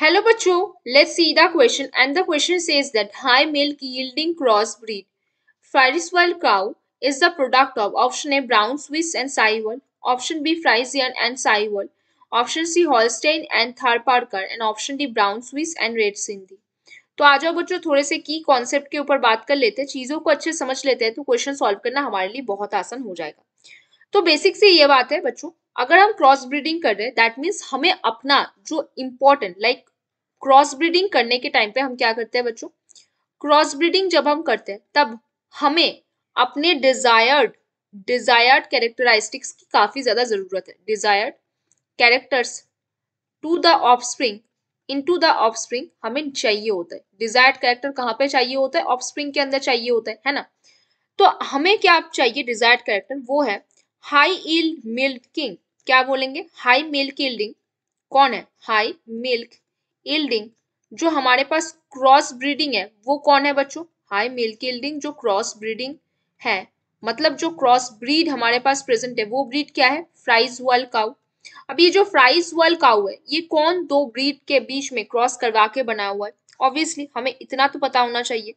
hello बच्चों let's see the question and the question says that high milk yielding cross breed Frieswal cow is the product of option A Brown Swiss and Sahiwal option B Friesian and Sahiwal option C Holstein and Tharparkar and option D Brown Swiss and red Sindhi तो आ जाओ बच्चों थोड़े से की concept के ऊपर बात कर लेते हैं चीजों को अच्छे समझ लेते हैं तो क्वेश्चन सॉल्व करना हमारे लिए बहुत आसान हो जाएगा तो बेसिक से ये बात है बच्चों अगर हम क्रॉस ब्रीडिंग कर रहे हैं दैट मीन्स हमें अपना जो इम्पोर्टेंट लाइक क्रॉस ब्रीडिंग करने के टाइम पे हम क्या करते हैं बच्चों क्रॉस ब्रीडिंग जब हम करते हैं तब हमें अपने डिजायर्ड डिजायर्ड कैरेक्टराइस्टिक्स की काफी ज्यादा जरूरत है desired characters to the offspring into the offspring हमें चाहिए होता है डिजायर्ड कैरेक्टर कहाँ पे चाहिए होता है ऑफस्प्रिंग के अंदर चाहिए होता है है ना तो हमें क्या चाहिए डिजायर्ड कैरेक्टर वो है हाई इल मिल्ड किंग क्या बोलेंगे हाई मिल्क इल्डिंग कौन है हाई मिल्क इल्डिंग जो हमारे पास क्रॉस ब्रीडिंग है वो कौन है बच्चों हाई मिल्क इल्डिंग जो क्रॉस ब्रीडिंग है मतलब जो क्रॉस ब्रीड हमारे पास प्रेजेंट है वो ब्रीड क्या है फ्राइज वल काउ अब ये जो फ्राइज वल काउ है ये कौन दो ब्रीड के बीच में क्रॉस करवा के बना हुआ है ऑब्वियसली हमें इतना तो पता होना चाहिए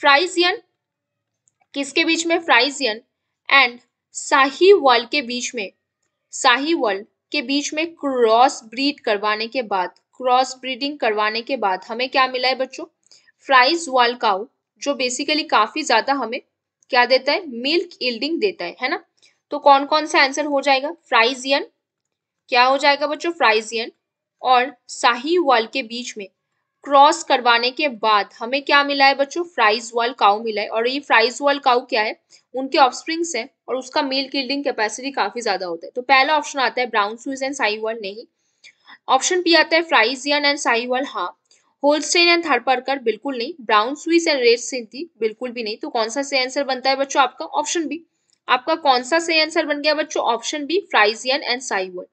फ्राइजियन किसके बीच में फ्राइजियन एंड साही वाल के बीच में साहिवल के बीच में क्रॉस ब्रीड करवाने के बाद क्रॉस ब्रीडिंग करवाने के बाद हमें क्या मिला है बच्चों फ्राइज वाल काउ जो बेसिकली काफी ज्यादा हमें क्या देता है मिल्क इल्डिंग देता है है ना तो कौन कौन सा आंसर हो जाएगा फ्राइजियन क्या हो जाएगा बच्चों फ्राइजियन और साहिवाल के बीच में क्रॉस करवाने के बाद हमें क्या मिला है बच्चों फ्राइज वॉल काउ मिला है और ये फ्राइज वॉल काउ क्या है उनके ऑफस्प्रिंग्स हैं और उसका मेल किल्डिंग कैपेसिटी काफी ज्यादा होता है तो पहला ऑप्शन आता है ब्राउन स्विज एंड वॉल नहीं ऑप्शन बी आता है फ्राइजियन एंड साई वॉल हाँ होलस्टेन एंड कर बिल्कुल नहीं Brown Swiss and red Sindhi बिल्कुल भी नहीं तो कौन सा से आंसर बनता है बच्चों आपका ऑप्शन बी आपका कौन सा सही आंसर बन गया बच्चों option B Friesian and Sahiwal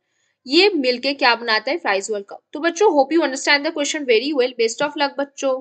ये मिलके क्या बनाता है फ्राइज वर्ल्ड कप तो बच्चों hope you understand the question very well best of luck बच्चों